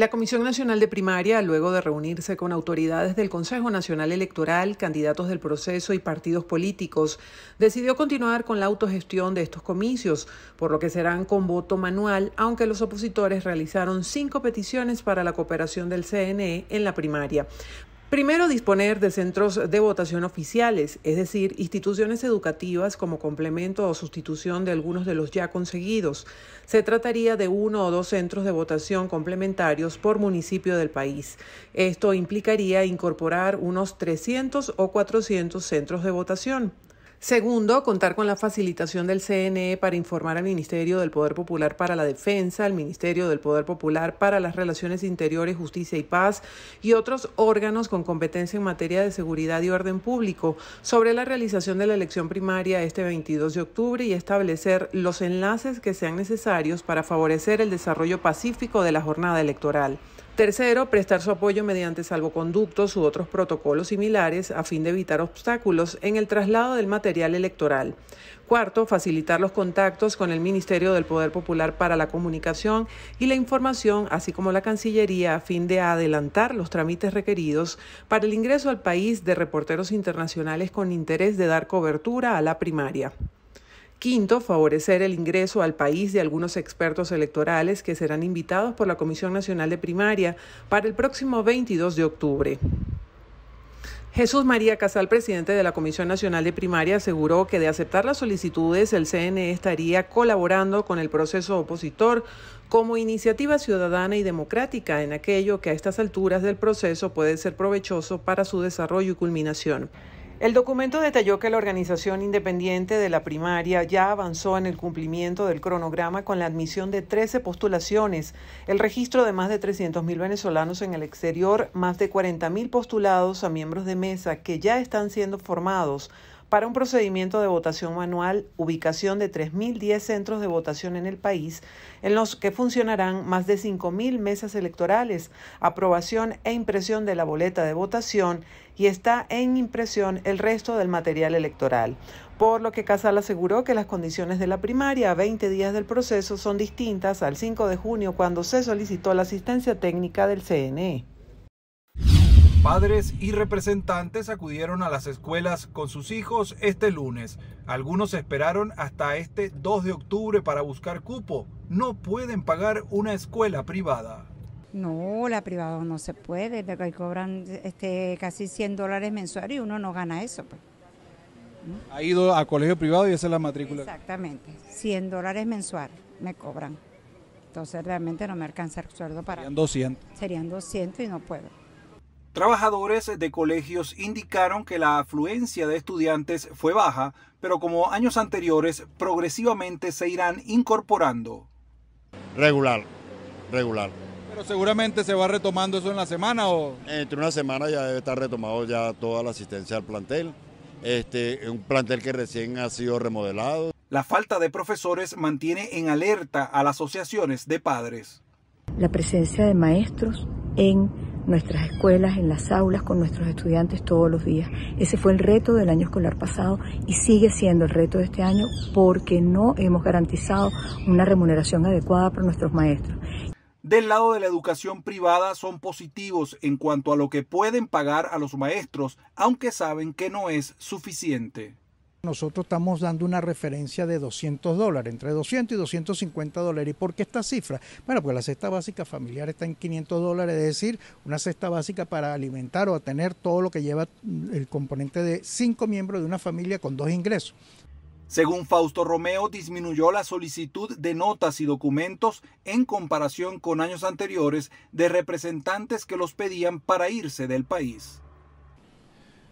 La Comisión Nacional de Primaria, luego de reunirse con autoridades del Consejo Nacional Electoral, candidatos del proceso y partidos políticos, decidió continuar con la autogestión de estos comicios, por lo que serán con voto manual, aunque los opositores realizaron cinco peticiones para la cooperación del CNE en la primaria. Primero, disponer de centros de votación oficiales, es decir, instituciones educativas como complemento o sustitución de algunos de los ya conseguidos. Se trataría de uno o dos centros de votación complementarios por municipio del país. Esto implicaría incorporar unos 300 o 400 centros de votación. Segundo, contar con la facilitación del CNE para informar al Ministerio del Poder Popular para la Defensa, al Ministerio del Poder Popular para las Relaciones Interiores, Justicia y Paz y otros órganos con competencia en materia de seguridad y orden público sobre la realización de la elección primaria este 22 de octubre y establecer los enlaces que sean necesarios para favorecer el desarrollo pacífico de la jornada electoral. Tercero, prestar su apoyo mediante salvoconductos u otros protocolos similares a fin de evitar obstáculos en el traslado del material electoral. Cuarto, facilitar los contactos con el Ministerio del Poder Popular para la Comunicación y la Información, así como la Cancillería, a fin de adelantar los trámites requeridos para el ingreso al país de reporteros internacionales con interés de dar cobertura a la primaria. Quinto, favorecer el ingreso al país de algunos expertos electorales que serán invitados por la Comisión Nacional de Primaria para el próximo 22 de octubre. Jesús María Casal, presidente de la Comisión Nacional de Primaria, aseguró que de aceptar las solicitudes, el CNE estaría colaborando con el proceso opositor como iniciativa ciudadana y democrática en aquello que a estas alturas del proceso puede ser provechoso para su desarrollo y culminación. El documento detalló que la organización independiente de la primaria ya avanzó en el cumplimiento del cronograma con la admisión de 13 postulaciones, el registro de más de 300.000 venezolanos en el exterior, más de mil postulados a miembros de mesa que ya están siendo formados, para un procedimiento de votación manual, ubicación de 3.010 centros de votación en el país, en los que funcionarán más de 5.000 mesas electorales, aprobación e impresión de la boleta de votación y está en impresión el resto del material electoral. Por lo que Casal aseguró que las condiciones de la primaria a 20 días del proceso son distintas al 5 de junio cuando se solicitó la asistencia técnica del CNE. Padres y representantes acudieron a las escuelas con sus hijos este lunes. Algunos esperaron hasta este 2 de octubre para buscar cupo. No pueden pagar una escuela privada. No, la privada no se puede, porque cobran este, casi 100 dólares mensuales y uno no gana eso. Pues. ¿Mm? Ha ido a colegio privado y esa es la matrícula. Exactamente, 100 dólares mensuales me cobran. Entonces realmente no me alcanza el sueldo para... Serían 200. Serían 200 y no puedo. Trabajadores de colegios indicaron que la afluencia de estudiantes fue baja, pero como años anteriores, progresivamente se irán incorporando. Regular, regular. Pero seguramente se va retomando eso en la semana o... Entre una semana ya debe estar retomado ya toda la asistencia al plantel. Este, un plantel que recién ha sido remodelado. La falta de profesores mantiene en alerta a las asociaciones de padres. La presencia de maestros en nuestras escuelas, en las aulas, con nuestros estudiantes todos los días. Ese fue el reto del año escolar pasado y sigue siendo el reto de este año porque no hemos garantizado una remuneración adecuada para nuestros maestros. Del lado de la educación privada son positivos en cuanto a lo que pueden pagar a los maestros, aunque saben que no es suficiente. Nosotros estamos dando una referencia de 200 dólares, entre 200 y 250 dólares. ¿Y por qué esta cifra? Bueno, pues la cesta básica familiar está en 500 dólares, es decir, una cesta básica para alimentar o tener todo lo que lleva el componente de cinco miembros de una familia con dos ingresos. Según Fausto Romeo, disminuyó la solicitud de notas y documentos en comparación con años anteriores de representantes que los pedían para irse del país.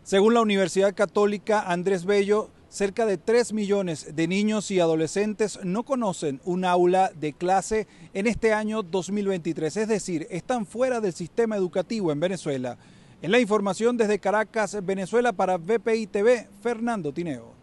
Según la Universidad Católica Andrés Bello, Cerca de 3 millones de niños y adolescentes no conocen un aula de clase en este año 2023, es decir, están fuera del sistema educativo en Venezuela. En la información desde Caracas, Venezuela para VPI TV, Fernando Tineo.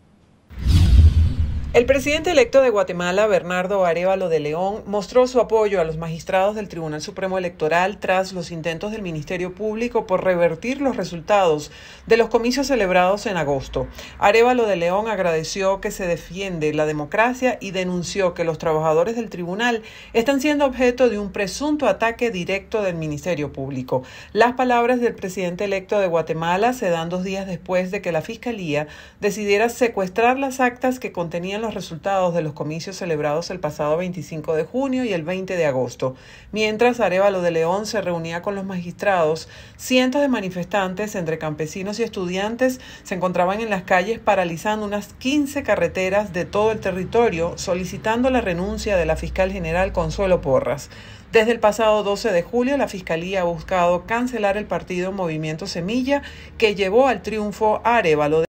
El presidente electo de Guatemala, Bernardo Arevalo de León, mostró su apoyo a los magistrados del Tribunal Supremo Electoral tras los intentos del Ministerio Público por revertir los resultados de los comicios celebrados en agosto. Arevalo de León agradeció que se defiende la democracia y denunció que los trabajadores del tribunal están siendo objeto de un presunto ataque directo del Ministerio Público. Las palabras del presidente electo de Guatemala se dan dos días después de que la Fiscalía decidiera secuestrar las actas que contenían los resultados de los comicios celebrados el pasado 25 de junio y el 20 de agosto. Mientras Arevalo de León se reunía con los magistrados, cientos de manifestantes entre campesinos y estudiantes se encontraban en las calles paralizando unas 15 carreteras de todo el territorio solicitando la renuncia de la fiscal general Consuelo Porras. Desde el pasado 12 de julio, la Fiscalía ha buscado cancelar el partido Movimiento Semilla, que llevó al triunfo a Arevalo.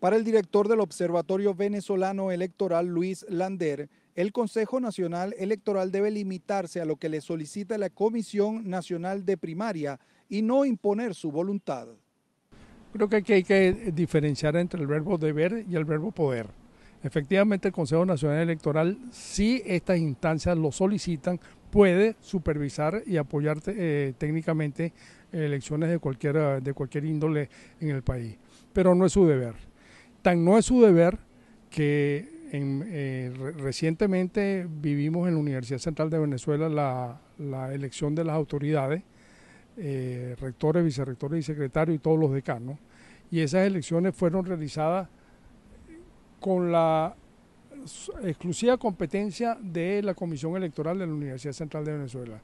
Para el director del Observatorio Venezolano Electoral, Luis Lander, el Consejo Nacional Electoral debe limitarse a lo que le solicita la Comisión Nacional de Primaria y no imponer su voluntad. Creo que aquí hay que diferenciar entre el verbo deber y el verbo poder. Efectivamente, el Consejo Nacional Electoral, si estas instancias lo solicitan, puede supervisar y apoyar eh, técnicamente elecciones de cualquier, de cualquier índole en el país, pero no es su deber. Tan no es su deber que eh, recientemente vivimos en la Universidad Central de Venezuela la, elección de las autoridades, eh, rectores, vicerrectores y secretarios y todos los decanos. Y esas elecciones fueron realizadas con la exclusiva competencia de la Comisión Electoral de la Universidad Central de Venezuela.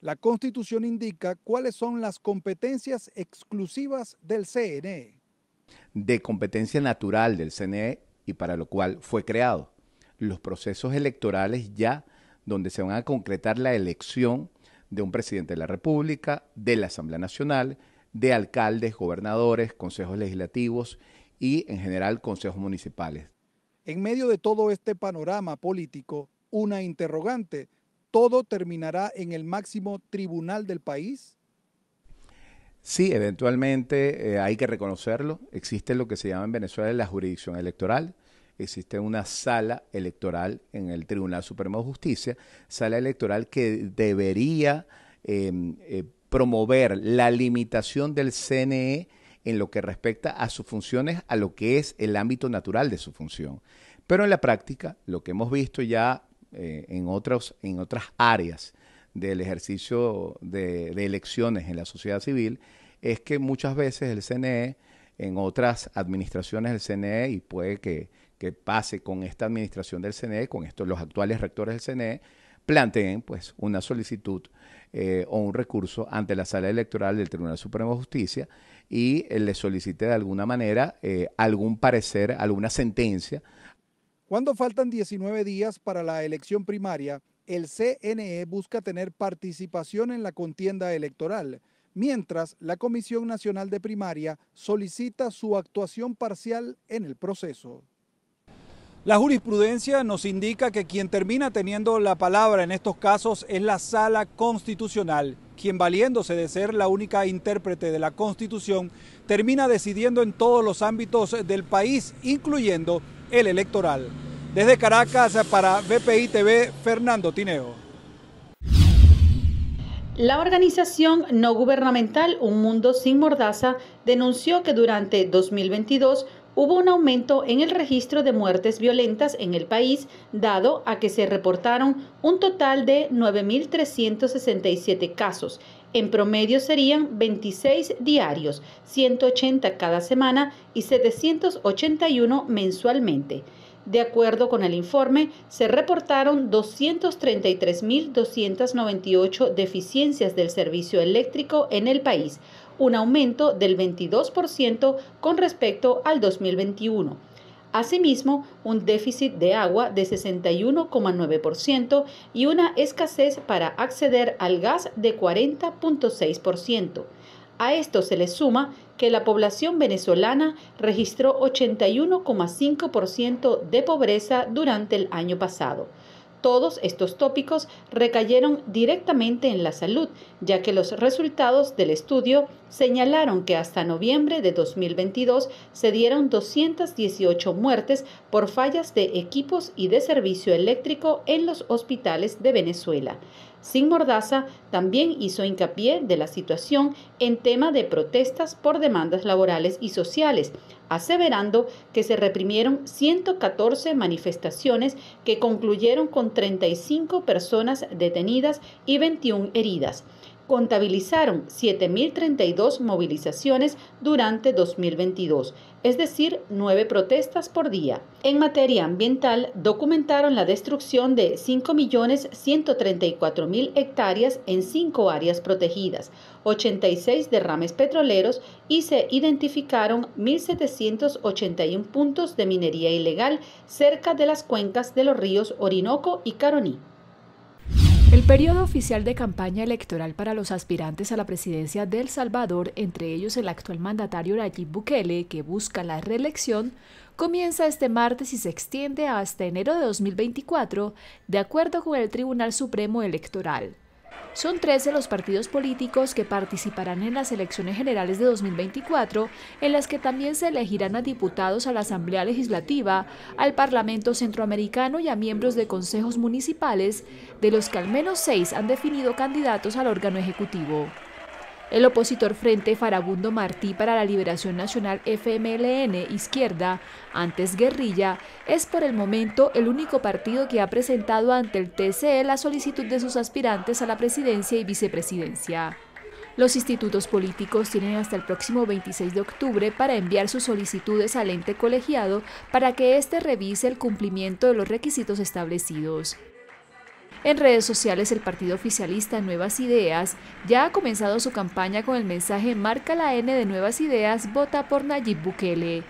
La Constitución indica cuáles son las competencias exclusivas del CNE de competencia natural del CNE y para lo cual fue creado. Los procesos electorales ya donde se van a concretar la elección de un presidente de la República, de la Asamblea Nacional, de alcaldes, gobernadores, consejos legislativos y en general consejos municipales. En medio de todo este panorama político, una interrogante, ¿todo terminará en el máximo tribunal del país? Sí, eventualmente eh, hay que reconocerlo. Existe lo que se llama en Venezuela la jurisdicción electoral. Existe una sala electoral en el Tribunal Supremo de Justicia, sala electoral que debería em, eh, promover la limitación del CNE en lo que respecta a sus funciones, a lo que es el ámbito natural de su función. Pero en la práctica, lo que hemos visto ya eh, en, en otras áreas, del ejercicio de, elecciones en la sociedad civil es que muchas veces el CNE, en otras administraciones del CNE, y puede que, pase con esta administración del CNE, con estos, los actuales rectores del CNE, planteen pues una solicitud eh, o un recurso ante la sala electoral del Tribunal Supremo de Justicia y le solicite de alguna manera eh, algún parecer, alguna sentencia. Cuando faltan 19 días para la elección primaria, el CNE busca tener participación en la contienda electoral, mientras la Comisión Nacional de Primaria solicita su actuación parcial en el proceso. La jurisprudencia nos indica que quien termina teniendo la palabra en estos casos es la sala constitucional, quien valiéndose de ser la única intérprete de la Constitución, termina decidiendo en todos los ámbitos del país, incluyendo el electoral. Desde Caracas para BPI TV, Fernando Tineo. La organización no gubernamental Un Mundo Sin Mordaza denunció que durante 2022 hubo un aumento en el registro de muertes violentas en el país, dado a que se reportaron un total de 9.367 casos. En promedio serían 26 diarios, 180 cada semana y 781 mensualmente. De acuerdo con el informe, se reportaron 233.298 deficiencias del servicio eléctrico en el país, un aumento del 22% con respecto al 2021. Asimismo, un déficit de agua de 61,9% y una escasez para acceder al gas de 40,6%. A esto se le suma que la población venezolana registró 81,5% de pobreza durante el año pasado. Todos estos tópicos recayeron directamente en la salud, ya que los resultados del estudio señalaron que hasta noviembre de 2022 se dieron 218 muertes por fallas de equipos y de servicio eléctrico en los hospitales de Venezuela. Sin Mordaza también hizo hincapié de la situación en tema de protestas por demandas laborales y sociales, aseverando que se reprimieron 114 manifestaciones que concluyeron con 35 personas detenidas y 21 heridas contabilizaron 7.032 movilizaciones durante 2022, es decir, nueve protestas por día. En materia ambiental, documentaron la destrucción de 5.134.000 hectáreas en cinco áreas protegidas, 86 derrames petroleros y se identificaron 1.781 puntos de minería ilegal cerca de las cuencas de los ríos Orinoco y Caroní. El periodo oficial de campaña electoral para los aspirantes a la presidencia de El Salvador, entre ellos el actual mandatario Nayib Bukele, que busca la reelección, comienza este martes y se extiende hasta enero de 2024, de acuerdo con el Tribunal Supremo Electoral. Son 13 los partidos políticos que participarán en las elecciones generales de 2024, en las que también se elegirán a diputados a la Asamblea Legislativa, al Parlamento Centroamericano y a miembros de consejos municipales, de los que al menos seis han definido candidatos al órgano ejecutivo. El opositor Frente Farabundo Martí para la Liberación Nacional FMLN Izquierda, antes guerrilla, es por el momento el único partido que ha presentado ante el TCE la solicitud de sus aspirantes a la presidencia y vicepresidencia. Los institutos políticos tienen hasta el próximo 26 de octubre para enviar sus solicitudes al ente colegiado para que éste revise el cumplimiento de los requisitos establecidos. En redes sociales el partido oficialista Nuevas Ideas ya ha comenzado su campaña con el mensaje Marca la N de Nuevas Ideas, vota por Nayib Bukele.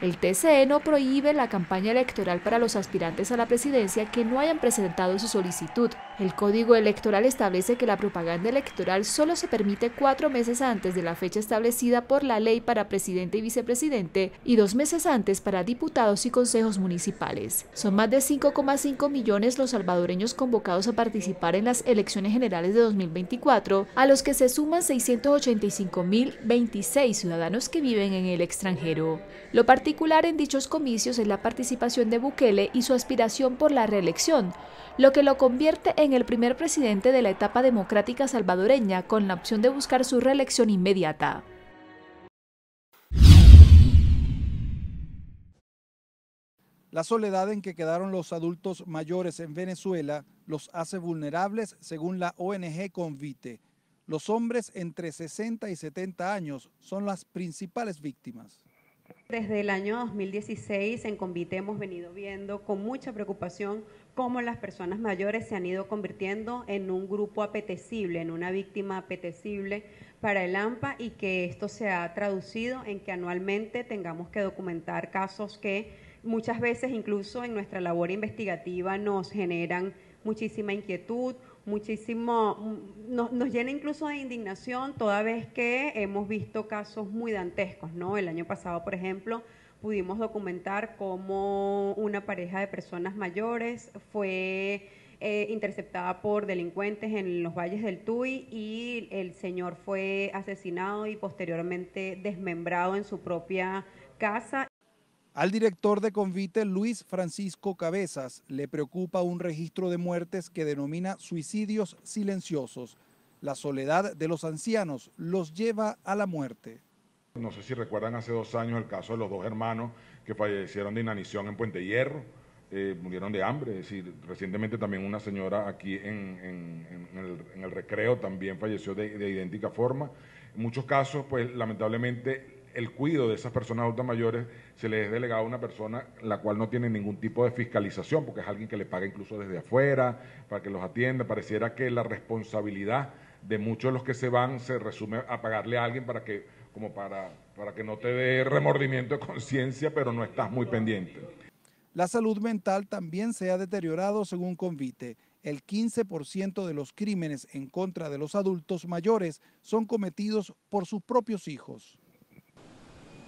El TCE no prohíbe la campaña electoral para los aspirantes a la presidencia que no hayan presentado su solicitud, el Código Electoral establece que la propaganda electoral solo se permite cuatro meses antes de la fecha establecida por la ley para presidente y vicepresidente y dos meses antes para diputados y consejos municipales. Son más de 5,5 millones los salvadoreños convocados a participar en las elecciones generales de 2024, a los que se suman 685.026 ciudadanos que viven en el extranjero. Lo particular en dichos comicios es la participación de Bukele y su aspiración por la reelección, lo que lo convierte en el primer presidente de la etapa democrática salvadoreña con la opción de buscar su reelección inmediata. La soledad en que quedaron los adultos mayores en Venezuela los hace vulnerables según la ONG Convite. Los hombres entre 60 y 70 años son las principales víctimas. Desde el año 2016 en Convite hemos venido viendo con mucha preocupación cómo las personas mayores se han ido convirtiendo en un grupo apetecible, en una víctima apetecible para el AMPA y que esto se ha traducido en que anualmente tengamos que documentar casos que muchas veces incluso en nuestra labor investigativa nos generan muchísima inquietud, muchísimo, mm, nos, nos, llena incluso de indignación toda vez que hemos visto casos muy dantescos, ¿no? El año pasado, por ejemplo, pudimos documentar cómo una pareja de personas mayores fue eh, interceptada por delincuentes en los valles del Tuy y el señor fue asesinado y posteriormente desmembrado en su propia casa. Al director de Convite, Luis Francisco Cabezas, le preocupa un registro de muertes que denomina suicidios silenciosos. La soledad de los ancianos los lleva a la muerte. No sé si recuerdan hace dos años el caso de los dos hermanos que fallecieron de inanición en Puente Hierro, eh, murieron de hambre. Es decir, recientemente también una señora aquí en, el, recreo también falleció de, idéntica forma. En muchos casos, pues lamentablemente el cuidado de esas personas adultas mayores se les es delegado a una persona la cual no tiene ningún tipo de fiscalización, porque es alguien que le paga incluso desde afuera para que los atienda. Pareciera que la responsabilidad de muchos de los que se van se resume a pagarle a alguien para que como para, para que no te dé remordimiento de conciencia, pero no estás muy pendiente. La salud mental también se ha deteriorado según Convite. El 15% de los crímenes en contra de los adultos mayores son cometidos por sus propios hijos.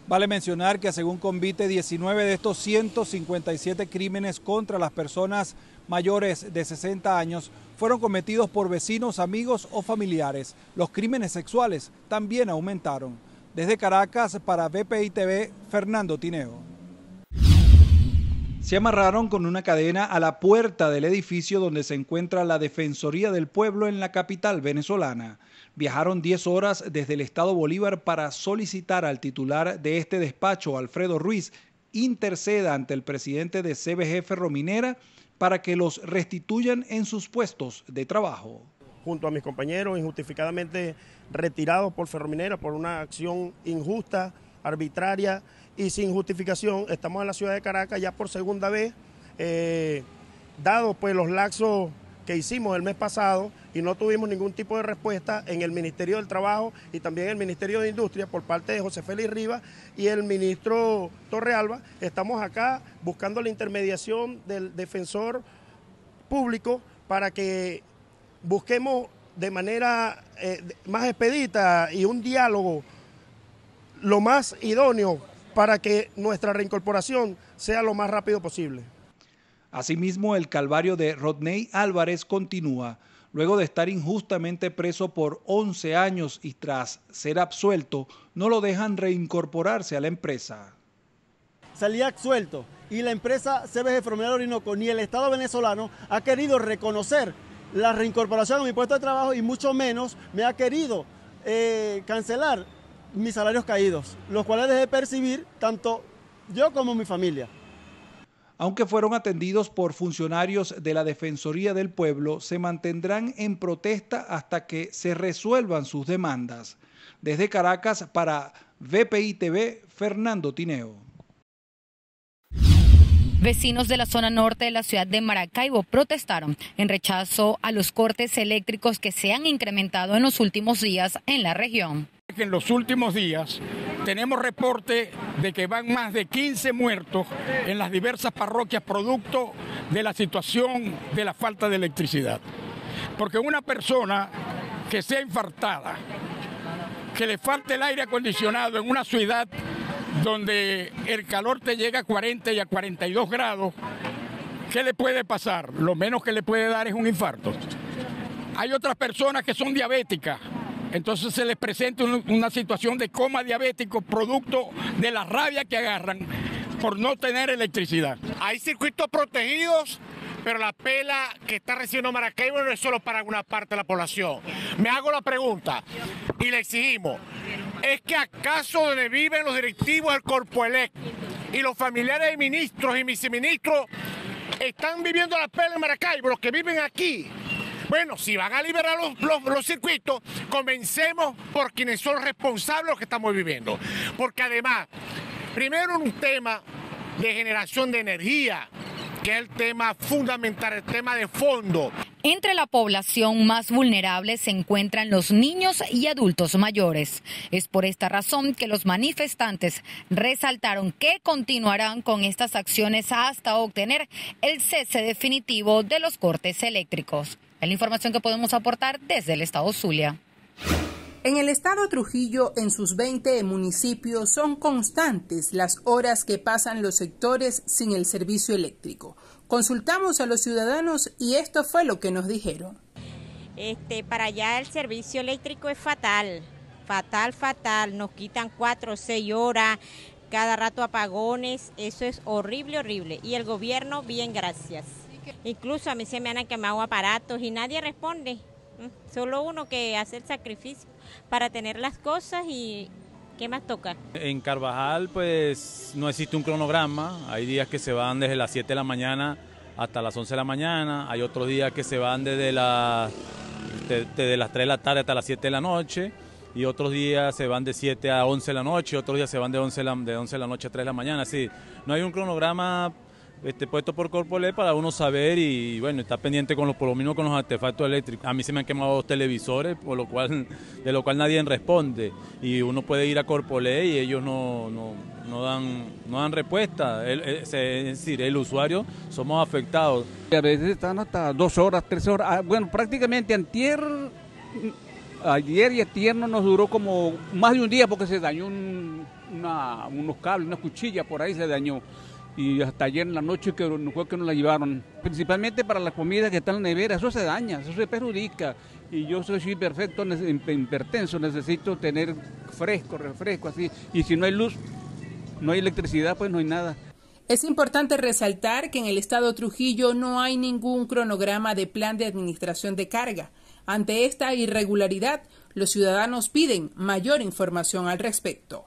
Vale mencionar que según Convite, 19 de estos 157 crímenes contra las personas mayores de 60 años fueron cometidos por vecinos, amigos o familiares. Los crímenes sexuales también aumentaron. Desde Caracas para BPI TV, Fernando Tineo. Se amarraron con una cadena a la puerta del edificio donde se encuentra la Defensoría del Pueblo en la capital venezolana. Viajaron 10 horas desde el Estado Bolívar para solicitar al titular de este despacho, Alfredo Ruiz, interceda ante el presidente de CBG Ferrominera para que los restituyan en sus puestos de trabajo junto a mis compañeros, injustificadamente retirados por Ferrominera por una acción injusta, arbitraria y sin justificación. Estamos en la ciudad de Caracas ya por segunda vez, eh, dados pues los laxos que hicimos el mes pasado y no tuvimos ningún tipo de respuesta en el Ministerio del Trabajo y también en el Ministerio de Industria por parte de José Félix Rivas y el ministro Torrealba. Estamos acá buscando la intermediación del defensor público para que busquemos de manera eh, más expedita y un diálogo lo más idóneo para que nuestra reincorporación sea lo más rápido posible. Asimismo, el calvario de Rodney Álvarez continúa. Luego de estar injustamente preso por 11 años y tras ser absuelto, no lo dejan reincorporarse a la empresa. Salía absuelto y la empresa CBG Formular Orinoco ni el Estado venezolano ha querido reconocer la reincorporación a mi puesto de trabajo y mucho menos me ha querido eh, cancelar mis salarios caídos, los cuales dejé percibir tanto yo como mi familia. Aunque fueron atendidos por funcionarios de la Defensoría del Pueblo, se mantendrán en protesta hasta que se resuelvan sus demandas. Desde Caracas para VPI TV, Fernando Tineo. Vecinos de la zona norte de la ciudad de Maracaibo protestaron en rechazo a los cortes eléctricos que se han incrementado en los últimos días en la región. En los últimos días tenemos reporte de que van más de 15 muertos en las diversas parroquias producto de la situación de la falta de electricidad. Porque una persona que sea infartada, que le falte el aire acondicionado en una ciudad donde el calor te llega a 40 y a 42 grados, ¿qué le puede pasar? Lo menos que le puede dar es un infarto. Hay otras personas que son diabéticas, entonces se les presenta una situación de coma diabético producto de la rabia que agarran por no tener electricidad. Hay circuitos protegidos pero la pela que está recibiendo Maracaibo no es solo para una parte de la población. Me hago la pregunta y le exigimos, es que acaso donde viven los directivos del Electo y los familiares de ministros y viceministros están viviendo la pelea en Maracaibo, los que viven aquí. Bueno, si van a liberar los, circuitos, comencemos por quienes son responsables de lo que estamos viviendo. Porque además, primero un tema de generación de energía, que es el tema fundamental, el tema de fondo. Entre la población más vulnerable se encuentran los niños y adultos mayores. Es por esta razón que los manifestantes resaltaron que continuarán con estas acciones hasta obtener el cese definitivo de los cortes eléctricos. Es la información que podemos aportar desde el estado Zulia. En el estado Trujillo, en sus 20 municipios, son constantes las horas que pasan los sectores sin el servicio eléctrico. Consultamos a los ciudadanos y esto fue lo que nos dijeron. Este, para allá el servicio eléctrico es fatal, fatal, fatal. Nos quitan cuatro o seis horas, cada rato apagones, eso es horrible, horrible. Y el gobierno, bien, gracias. Incluso a mí se me han quemado aparatos y nadie responde. Mm, solo uno que hace el sacrificio para tener las cosas y qué más toca. En Carvajal pues no existe un cronograma, hay días que se van desde las 7 de la mañana hasta las 11 de la mañana, hay otros días que se van desde las, de las 3 de la tarde hasta las 7 de la noche y otros días se van de 7 a 11 de la noche, otros días se van de 11 de la, de la noche a 3 de la mañana, Sí, no hay un cronograma este, puesto por Corpolé para uno saber y, bueno, está pendiente con los, por lo menos con los artefactos eléctricos. A mí se me han quemado dos televisores, por lo cual, de lo cual nadie responde. Y uno puede ir a Corpolé y ellos no, dan, no dan respuesta. Eh, es decir, el usuario somos afectados. A veces están hasta dos horas, tres horas. Ah, bueno, prácticamente antier ayer y tierno nos duró como más de un día porque se dañó unos cables, una cuchilla por ahí se dañó y hasta ayer en la noche que fue que nos la llevaron. Principalmente para la comida que está en la nevera, eso se daña, eso se perjudica. Y yo soy perfecto, hipertenso, necesito tener fresco, refresco, así. Y si no hay luz, no hay electricidad, pues no hay nada. Es importante resaltar que en el estado Trujillo no hay ningún cronograma de plan de administración de carga. Ante esta irregularidad, los ciudadanos piden mayor información al respecto.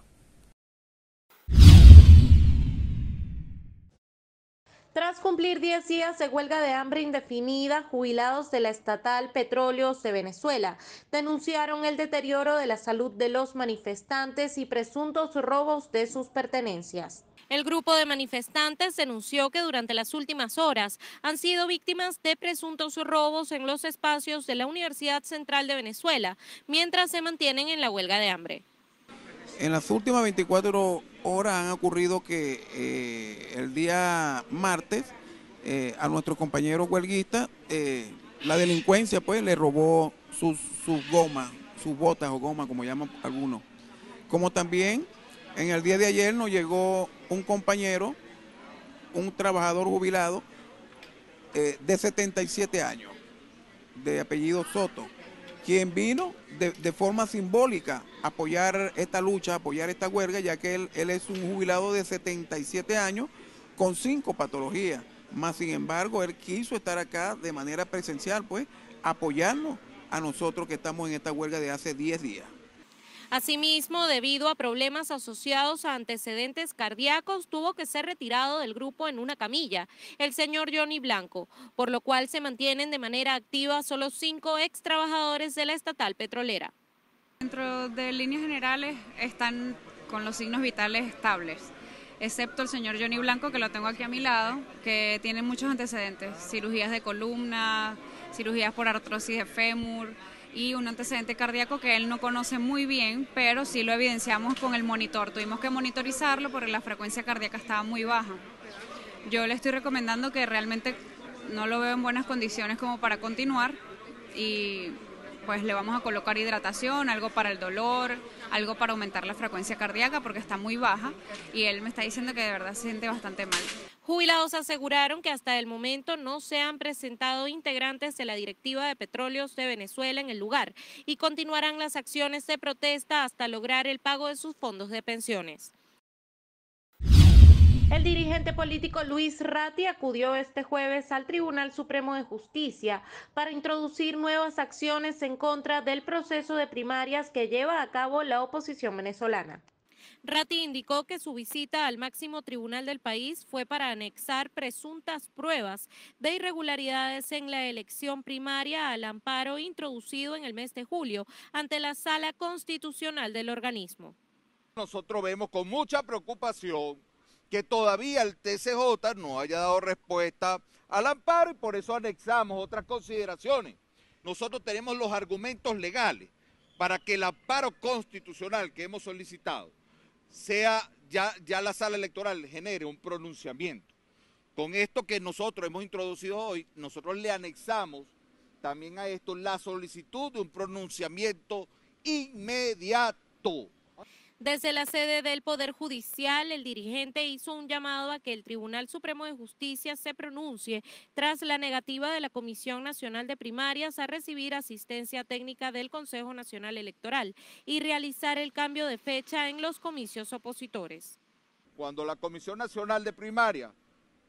Tras cumplir 10 días de huelga de hambre indefinida, jubilados de la estatal Petróleos de Venezuela denunciaron el deterioro de la salud de los manifestantes y presuntos robos de sus pertenencias. El grupo de manifestantes denunció que durante las últimas horas han sido víctimas de presuntos robos en los espacios de la Universidad Central de Venezuela, mientras se mantienen en la huelga de hambre. En las últimas 24 Ahora han ocurrido que eh, el día martes eh, a nuestro compañero huelguista eh, la delincuencia pues le robó sus, sus gomas, sus botas o gomas como llaman algunos. Como también en el día de ayer nos llegó un compañero, un trabajador jubilado de 77 años, de apellido Soto, quien vino de, forma simbólica a apoyar esta lucha, a apoyar esta huelga, ya que él, es un jubilado de 77 años con cinco patologías. Más sin embargo, él quiso estar acá de manera presencial, pues, apoyarnos a nosotros que estamos en esta huelga de hace 10 días. Asimismo, debido a problemas asociados a antecedentes cardíacos, tuvo que ser retirado del grupo en una camilla, el señor Johnny Blanco, por lo cual se mantienen de manera activa solo cinco ex trabajadores de la estatal petrolera. Dentro de líneas generales están con los signos vitales estables, excepto el señor Johnny Blanco, que lo tengo aquí a mi lado, que tiene muchos antecedentes, cirugías de columna, cirugías por artrosis de fémur, y un antecedente cardíaco que él no conoce muy bien, pero sí lo evidenciamos con el monitor. Tuvimos que monitorizarlo porque la frecuencia cardíaca estaba muy baja. Yo le estoy recomendando que realmente no lo veo en buenas condiciones como para continuar y pues le vamos a colocar hidratación, algo para el dolor, algo para aumentar la frecuencia cardíaca porque está muy baja y él me está diciendo que de verdad se siente bastante mal. Jubilados aseguraron que hasta el momento no se han presentado integrantes de la Directiva de Petróleos de Venezuela en el lugar y continuarán las acciones de protesta hasta lograr el pago de sus fondos de pensiones. El dirigente político Luis Ratti acudió este jueves al Tribunal Supremo de Justicia para introducir nuevas acciones en contra del proceso de primarias que lleva a cabo la oposición venezolana. Ratti indicó que su visita al máximo tribunal del país fue para anexar presuntas pruebas de irregularidades en la elección primaria al amparo introducido en el mes de julio ante la sala constitucional del organismo. Nosotros vemos con mucha preocupación que todavía el TCJ no haya dado respuesta al amparo y por eso anexamos otras consideraciones. Nosotros tenemos los argumentos legales para que el amparo constitucional que hemos solicitado sea ya, ya la sala electoral genere un pronunciamiento. Con esto que nosotros hemos introducido hoy, nosotros le anexamos también a esto la solicitud de un pronunciamiento inmediato. Desde la sede del Poder Judicial, el dirigente hizo un llamado a que el Tribunal Supremo de Justicia se pronuncie tras la negativa de la Comisión Nacional de Primarias a recibir asistencia técnica del Consejo Nacional Electoral y realizar el cambio de fecha en los comicios opositores. Cuando la Comisión Nacional de Primarias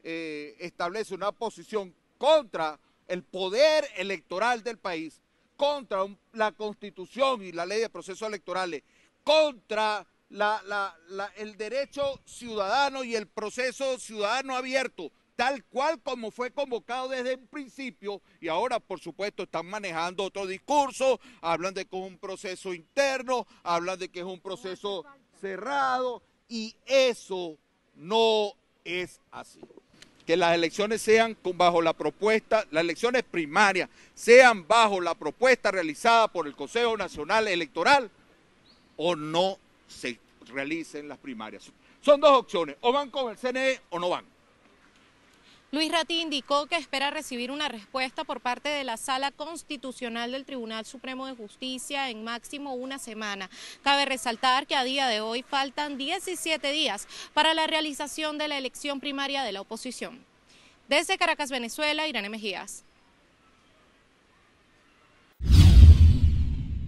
eh, establece una posición contra el poder electoral del país, contra la Constitución y la ley de procesos electorales, contra el derecho ciudadano y el proceso ciudadano abierto, tal cual como fue convocado desde el principio, y ahora por supuesto están manejando otro discurso, hablan de que es un proceso interno, hablan de que es un proceso cerrado, y eso no es así que las elecciones sean bajo la propuesta, las elecciones primarias sean bajo la propuesta realizada por el Consejo Nacional Electoral o no se realicen las primarias. Son dos opciones, o van con el CNE o no van. Luis Ratti indicó que espera recibir una respuesta por parte de la Sala Constitucional del Tribunal Supremo de Justicia en máximo una semana. Cabe resaltar que a día de hoy faltan 17 días para la realización de la elección primaria de la oposición. Desde Caracas, Venezuela, Irene Mejías.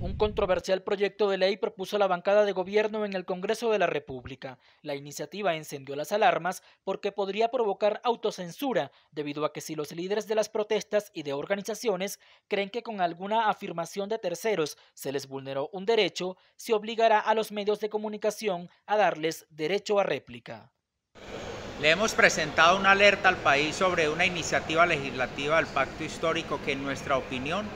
Un controversial proyecto de ley propuso la bancada de gobierno en el Congreso de la República. La iniciativa encendió las alarmas porque podría provocar autocensura, debido a que si los líderes de las protestas y de organizaciones creen que con alguna afirmación de terceros se les vulneró un derecho, se obligará a los medios de comunicación a darles derecho a réplica. Le hemos presentado una alerta al país sobre una iniciativa legislativa al Pacto Histórico que en nuestra opinión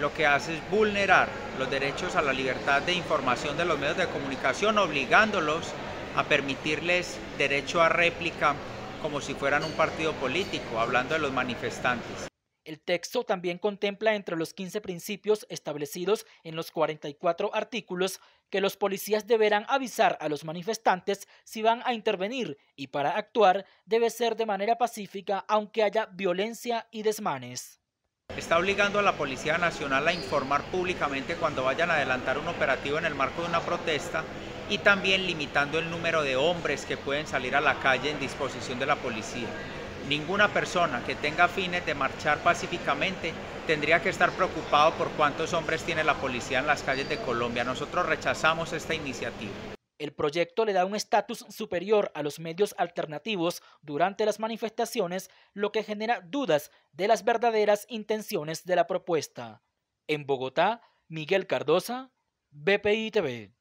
lo que hace es vulnerar los derechos a la libertad de información de los medios de comunicación, obligándolos a permitirles derecho a réplica como si fueran un partido político, hablando de los manifestantes. El texto también contempla entre los 15 principios establecidos en los 44 artículos que los policías deberán avisar a los manifestantes si van a intervenir y para actuar debe ser de manera pacífica aunque haya violencia y desmanes. Está obligando a la Policía Nacional a informar públicamente cuando vayan a adelantar un operativo en el marco de una protesta y también limitando el número de hombres que pueden salir a la calle en disposición de la policía. Ninguna persona que tenga fines de marchar pacíficamente tendría que estar preocupado por cuántos hombres tiene la policía en las calles de Colombia. Nosotros rechazamos esta iniciativa. El proyecto le da un estatus superior a los medios alternativos durante las manifestaciones, lo que genera dudas de las verdaderas intenciones de la propuesta. En Bogotá, Miguel Cardosa, BPI TV.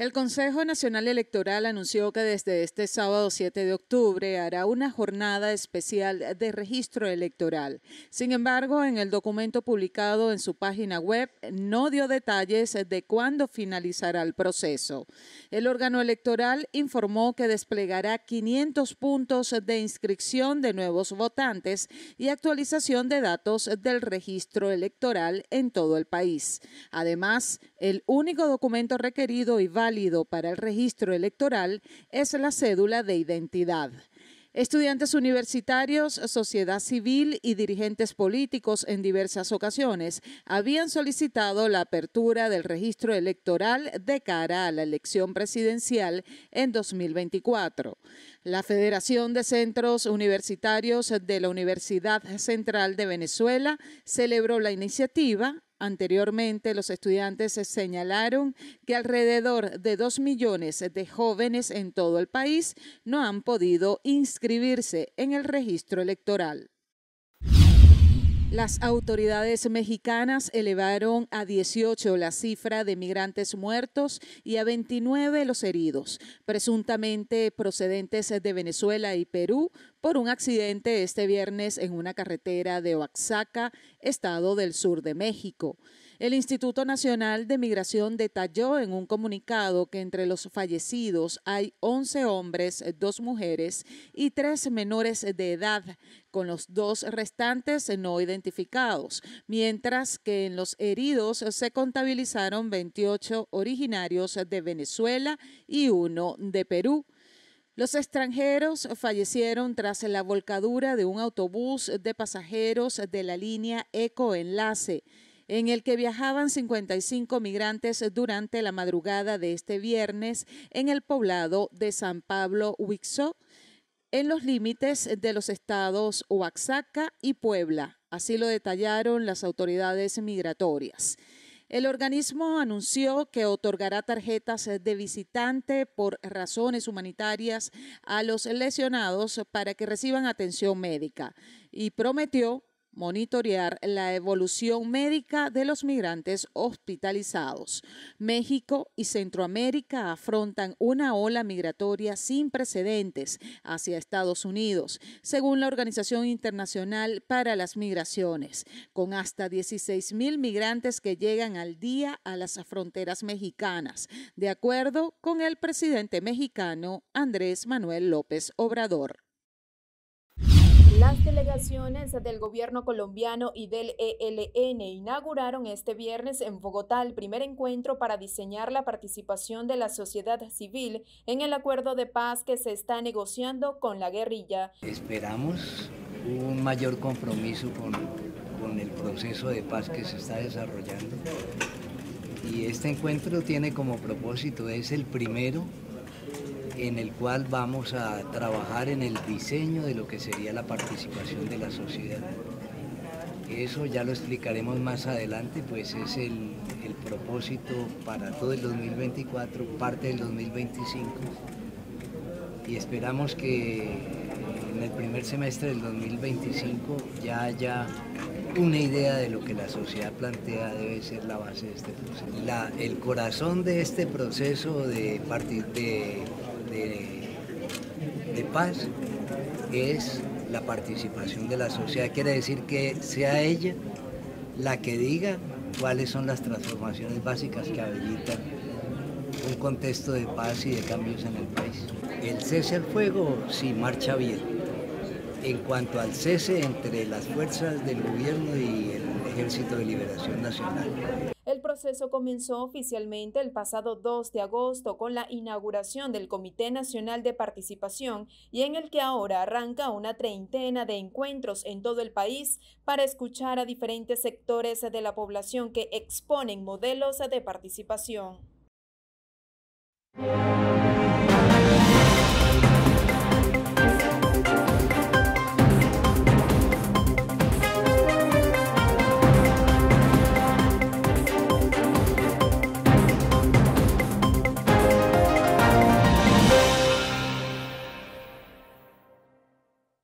El Consejo Nacional Electoral anunció que desde este sábado 7 de octubre hará una jornada especial de registro electoral. Sin embargo, en el documento publicado en su página web no dio detalles de cuándo finalizará el proceso. El órgano electoral informó que desplegará 500 puntos de inscripción de nuevos votantes y actualización de datos del registro electoral en todo el país. Además, el único documento requerido y para el registro electoral es la cédula de identidad. Estudiantes universitarios, sociedad civil y dirigentes políticos en diversas ocasiones habían solicitado la apertura del registro electoral de cara a la elección presidencial en 2024. La Federación de Centros Universitarios de la Universidad Central de Venezuela celebró la iniciativa Anteriormente, los estudiantes señalaron que alrededor de dos millones de jóvenes en todo el país no han podido inscribirse en el registro electoral. Las autoridades mexicanas elevaron a 18 la cifra de migrantes muertos y a 29 los heridos, presuntamente procedentes de Venezuela y Perú, por un accidente este viernes en una carretera de Oaxaca, estado del sur de México. El Instituto Nacional de Migración detalló en un comunicado que entre los fallecidos hay 11 hombres, 2 mujeres y 3 menores de edad, con los dos restantes no identificados, mientras que en los heridos se contabilizaron 28 originarios de Venezuela y uno de Perú. Los extranjeros fallecieron tras la volcadura de un autobús de pasajeros de la línea Ecoenlace en el que viajaban 55 migrantes durante la madrugada de este viernes en el poblado de San Pablo Huixó, en los límites de los estados Oaxaca y Puebla. Así lo detallaron las autoridades migratorias. El organismo anunció que otorgará tarjetas de visitante por razones humanitarias a los lesionados para que reciban atención médica y prometió monitorear la evolución médica de los migrantes hospitalizados. México y Centroamérica afrontan una ola migratoria sin precedentes hacia Estados Unidos, según la Organización Internacional para las Migraciones, con hasta 16 mil migrantes que llegan al día a las fronteras mexicanas, de acuerdo con el presidente mexicano Andrés Manuel López Obrador. Las delegaciones del gobierno colombiano y del ELN inauguraron este viernes en Bogotá el primer encuentro para diseñar la participación de la sociedad civil en el acuerdo de paz que se está negociando con la guerrilla. Esperamos un mayor compromiso con, con el proceso de paz que se está desarrollando y este encuentro tiene como propósito, es el primero en el cual vamos a trabajar en el diseño de lo que sería la participación de la sociedad. Eso ya lo explicaremos más adelante, pues es el, propósito para todo el 2024, parte del 2025, y esperamos que en el primer semestre del 2025 ya haya una idea de lo que la sociedad plantea debe ser la base de este proceso. el corazón de este proceso de, de de, paz es la participación de la sociedad. Quiere decir que sea ella la que diga cuáles son las transformaciones básicas que habilitan un contexto de paz y de cambios en el país. El cese al fuego sí marcha bien. En cuanto al cese entre las fuerzas del gobierno y el Ejército de Liberación Nacional. El proceso comenzó oficialmente el pasado 2 de agosto con la inauguración del Comité Nacional de Participación y en el que ahora arranca una treintena de encuentros en todo el país para escuchar a diferentes sectores de la población que exponen modelos de participación.